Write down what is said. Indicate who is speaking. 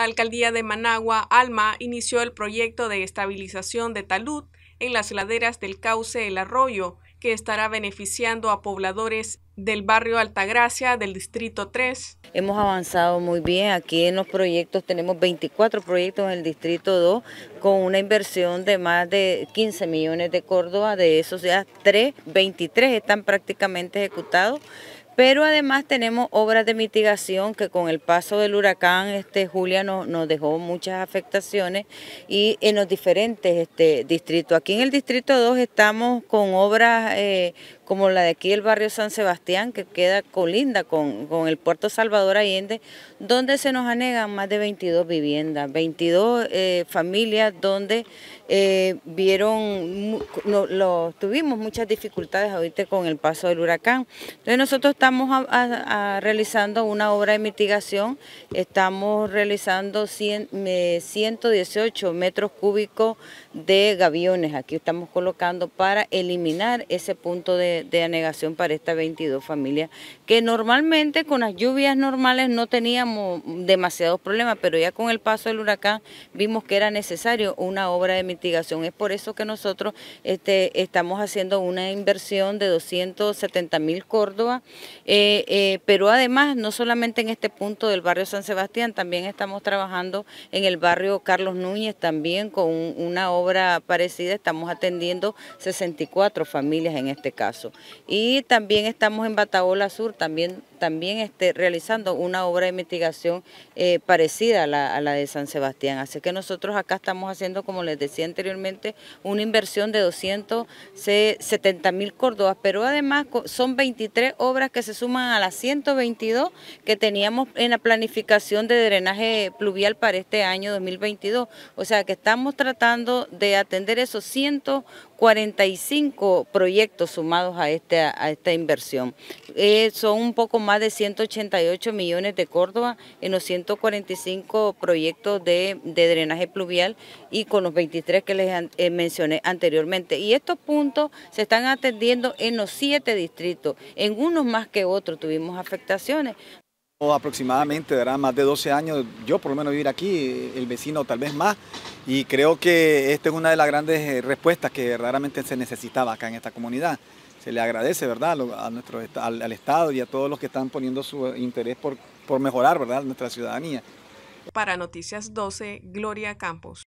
Speaker 1: La alcaldía de Managua, Alma, inició el proyecto de estabilización de talud en las laderas del cauce El Arroyo, que estará beneficiando a pobladores del barrio Altagracia del Distrito 3.
Speaker 2: Hemos avanzado muy bien, aquí en los proyectos tenemos 24 proyectos en el Distrito 2 con una inversión de más de 15 millones de Córdoba, de esos ya 3, 23 están prácticamente ejecutados pero además tenemos obras de mitigación que con el paso del huracán este, Julia nos nos dejó muchas afectaciones y en los diferentes este, distritos. Aquí en el distrito 2 estamos con obras eh, como la de aquí el barrio San Sebastián, que queda colinda con, el puerto Salvador Allende, donde se nos anegan más de 22 viviendas, 22 eh, familias donde eh, vieron, lo, tuvimos muchas dificultades ahorita con el paso del huracán. Entonces nosotros estamos realizando una obra de mitigación, estamos realizando 118 metros cúbicos de gaviones, aquí estamos colocando para eliminar ese punto de, de, anegación para estas 22 familias, que normalmente con las lluvias normales no teníamos demasiados problemas, pero ya con el paso del huracán vimos que era necesario una obra de mitigación. Es por eso que nosotros este, estamos haciendo una inversión de 270 mil Córdoba, eh, eh, pero además no solamente en este punto del barrio San Sebastián, también estamos trabajando en el barrio Carlos Núñez también con una obra parecida, estamos atendiendo 64 familias en este caso. Y también estamos en Bataola Sur, también también esté realizando una obra de mitigación eh, parecida a la, de San Sebastián. Así que nosotros acá estamos haciendo, como les decía anteriormente, una inversión de 270 mil córdobas, pero además son 23 obras que se suman a las 122 que teníamos en la planificación de drenaje pluvial para este año 2022. O sea que estamos tratando de atender esos 145 proyectos sumados a este, esta, inversión. Eh, son un poco más más de 188 millones de Córdoba en los 145 proyectos de, drenaje pluvial y con los 23 que les eh, mencioné anteriormente. Y estos puntos se están atendiendo en los siete distritos, en unos más que otros tuvimos afectaciones,
Speaker 1: Aproximadamente, dará más de 12 años, yo por lo menos vivir aquí, el vecino tal vez más, y creo que esta es una de las grandes eh, respuestas que verdaderamente se necesitaba acá en esta comunidad. Se le agradece, ¿verdad?, a nuestro, al, Estado y a todos los que están poniendo su eh, interés por, por mejorar, ¿verdad?, nuestra ciudadanía. Para Noticias 12, Gloria Campos.